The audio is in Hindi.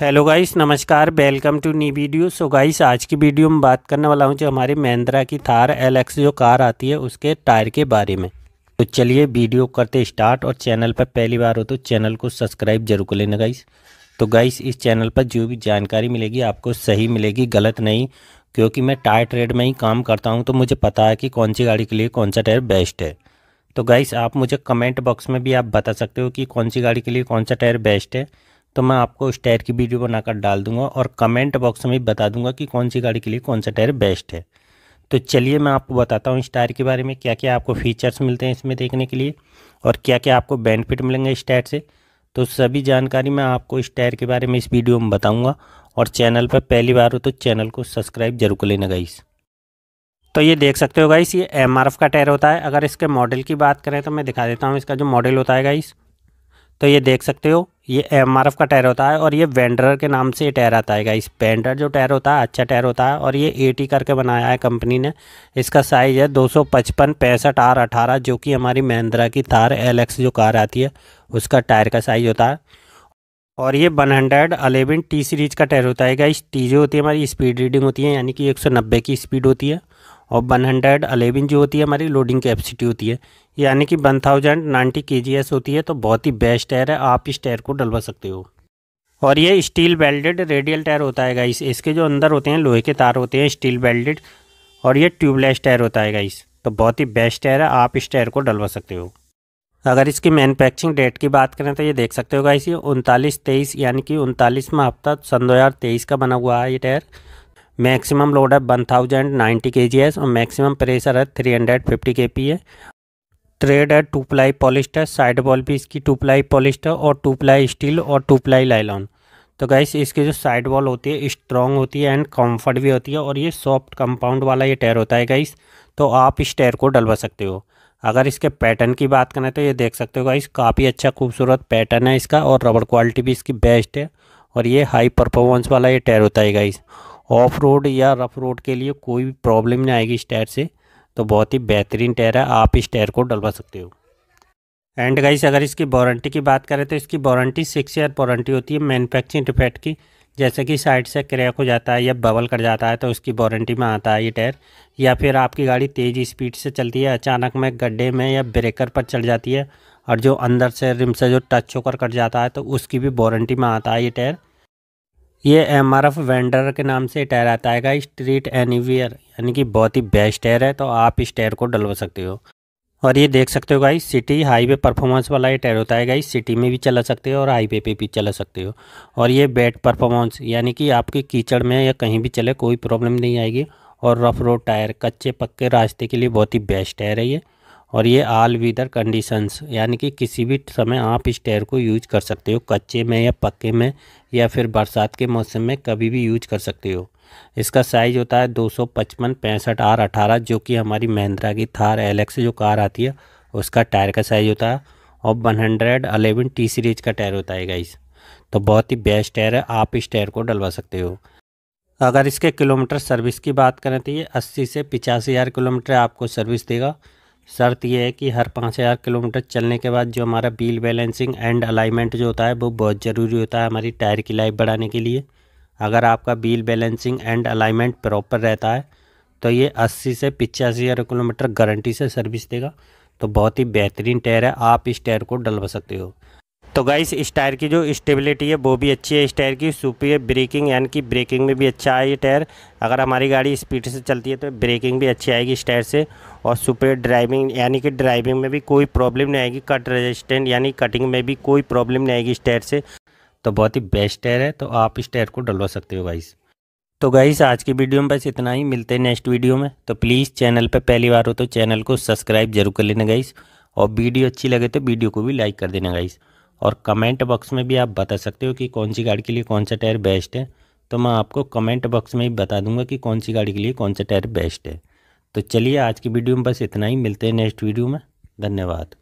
हेलो गाइस नमस्कार welcome to new video so guys आज की वीडियो में बात करने वाला हूं जो हमारी महिंद्रा की थार एल जो कार आती है उसके टायर के बारे में तो चलिए वीडियो करते स्टार्ट और चैनल पर पहली बार हो तो चैनल को सब्सक्राइब जरूर कर लेना गाइस तो गाइस इस चैनल पर जो भी जानकारी मिलेगी आपको सही मिलेगी गलत नहीं क्योंकि मैं टायर ट्रेड में ही काम करता हूँ तो मुझे पता है कि कौन सी गाड़ी के लिए कौन सा टायर बेस्ट है तो गाइस आप मुझे कमेंट बॉक्स में भी आप बता सकते हो कि कौन सी गाड़ी के लिए कौन सा टायर बेस्ट है तो मैं आपको उस टायर की वीडियो बनाकर डाल दूंगा और कमेंट बॉक्स में भी बता दूंगा कि कौन सी गाड़ी के लिए कौन सा टायर बेस्ट है तो चलिए मैं आपको बताता हूँ इस टायर के बारे में क्या क्या आपको फीचर्स मिलते हैं इसमें देखने के लिए और क्या क्या आपको बेनिफिट मिलेंगे इस टायर से तो सभी जानकारी मैं आपको इस टायर के बारे में इस वीडियो में बताऊँगा और चैनल पर पहली बार हो तो चैनल को सब्सक्राइब जरूर कर लेना गाइस तो ये देख सकते हो गाइस ये एम का टायर होता है अगर इसके मॉडल की बात करें तो मैं दिखा देता हूँ इसका जो मॉडल होता है गाइस तो ये देख सकते हो ये एम का टायर होता है और ये वेंडर के नाम से ये टायर आता है इस वेंडर जो टायर होता है अच्छा टायर होता है और ये ए करके बनाया है कंपनी ने इसका साइज़ है दो सौ पचपन पैंसठ आर अठारह जो कि हमारी महिंद्रा की थार एल जो कार आती है उसका टायर का साइज़ होता है और ये one hundred eleven T series का टायर होता है इस टी जो होती है हमारी स्पीड रीडिंग होती है यानी कि एक सौ नब्बे की स्पीड होती है और वन हंड्रेड अलेवन जो होती है हमारी लोडिंग कैपेसिटी होती है यानी कि वन थाउजेंड नाइन्टी के जी एस होती है तो बहुत ही बेस्ट टायर है आप इस टायर को डलवा सकते हो और ये स्टील वेल्डेड रेडियल टायर होता है गाइस इसके जो अंदर होते हैं लोहे के तार होते हैं स्टील वेल्डेड और ये ट्यूबलेस टायर होता है गाइस तो बहुत ही बेस्ट टायर है आप इस टायर को डलवा सकते हो अगर इसकी मैनुफैक्चरिंग डेट की बात करें तो ये देख सकते हो गाइस ये उनतालीस तेईस यानी कि उनतालीसवा हफ्ता सन दो का बना हुआ है ये टायर मैक्सिमम लोड है 1090 के जी और मैक्सिमम प्रेशर है 350 के पी है थ्रेड है two ply polyester side wall भी इसकी टू प्लाई पॉलिस्टर और टू प्लाई स्टील और टू प्लाई लाइलॉन तो गैस इसकी जो साइड बॉल होती है स्ट्रॉन्ग होती है एंड कम्फर्ट भी होती है और ये सॉफ्ट कंपाउंड वाला ये टायर होता है गाइस तो आप इस टायर को डलवा सकते हो अगर इसके पैटर्न की बात करें तो ये देख सकते हो गाइस काफ़ी अच्छा खूबसूरत पैटर्न है इसका और रबड़ क्वालिटी भी इसकी बेस्ट है और ये हाई परफॉर्मेंस वाला ये टायर होता है गाइस ऑफ रोड या रफ़ रोड के लिए कोई भी प्रॉब्लम नहीं आएगी इस टायर से तो बहुत ही बेहतरीन टायर है आप इस टायर को डलवा सकते हो एंड गाइस अगर इसकी वारंटी की बात करें तो इसकी वारंटी सिक्स ईयर वारंटी होती है मैनुफैक्चरिंग डिफेक्ट की जैसे कि साइड से क्रैक हो जाता है या बबल कर जाता है तो उसकी वारंटी में आता है ये टायर या फिर आपकी गाड़ी तेज़ स्पीड से चलती है अचानक में गड्ढे में या ब्रेकर पर चढ़ जाती है और जो अंदर से रिम से जो टच होकर कट जाता है तो उसकी भी वारंटी में आता है ये टायर ये एम आर एफ वेंडर के नाम से टायर आता है स्ट्रीट एनीवियर यानी कि बहुत ही बेस्ट टायर है तो आप इस टायर को डलवा सकते हो और ये देख सकते हो गाई सिटी हाईवे परफॉर्मेंस वाला ये टायर होता है गाई सिटी में भी चला सकते हो और हाईवे पे भी चला सकते हो और ये बेड परफॉर्मेंस यानी कि आपके कीचड़ में या कहीं भी चले कोई प्रॉब्लम नहीं आएगी और रफ रोड टायर कच्चे पक्के रास्ते के लिए बहुत ही बेस्ट टायर है ये और ये आल वीदर कंडीशंस यानी कि किसी भी समय आप इस टायर को यूज कर सकते हो कच्चे में या पक्के में या फिर बरसात के मौसम में कभी भी यूज कर सकते हो इसका साइज़ होता है दो सौ पचपन पैंसठ आर अठारह जो कि हमारी महिंद्रा की थार एलेक्स जो कार आती है उसका टायर का साइज़ होता है और one hundred eleven T series का टायर होता है गाइस तो बहुत ही बेस्ट टायर है आप इस टायर को डलवा सकते हो अगर इसके किलोमीटर सर्विस की बात करें तो ये अस्सी से पिचासी हज़ार किलोमीटर आपको सर्विस देगा शर्त यह है कि हर पाँच हज़ार किलोमीटर चलने के बाद जो हमारा बिल बैलेंसिंग एंड अलाइनमेंट जो होता है वो बहुत ज़रूरी होता है हमारी टायर की लाइफ बढ़ाने के लिए अगर आपका wheel balancing and alignment proper रहता है तो ये अस्सी से पिचासी हज़ार किलोमीटर गारंटी से सर्विस देगा तो बहुत ही बेहतरीन टायर है आप इस टायर को डलवा सकते हो तो गाइस इस टायर की जो स्टेबिलिटी है वो भी अच्छी है इस टायर की सुपीरियर ब्रेकिंग यानी कि ब्रेकिंग में भी अच्छा है ये टायर अगर हमारी गाड़ी स्पीड से चलती है तो ब्रेकिंग भी अच्छी आएगी इस टायर से और सुपर ड्राइविंग यानी कि ड्राइविंग में भी कोई प्रॉब्लम नहीं आएगी कट रजिस्टेंट यानी कटिंग में भी कोई प्रॉब्लम नहीं आएगी इस टायर से तो बहुत ही बेस्ट टायर है तो आप इस टायर को डलवा सकते हो गाइस तो गाइस आज की वीडियो में बस इतना ही मिलते हैं नेक्स्ट वीडियो में तो प्लीज़ चैनल पर पहली बार हो तो चैनल को सब्सक्राइब जरूर कर लेना गाइस और वीडियो अच्छी लगे तो वीडियो को भी लाइक कर देना गाइस और कमेंट बॉक्स में भी आप बता सकते हो कि कौन सी गाड़ी के लिए कौन सा टायर बेस्ट है तो मैं आपको कमेंट बॉक्स में ही बता दूंगा कि कौन सी गाड़ी के लिए कौन सा टायर बेस्ट है तो चलिए आज की वीडियो में बस इतना ही मिलते हैं नेक्स्ट वीडियो में धन्यवाद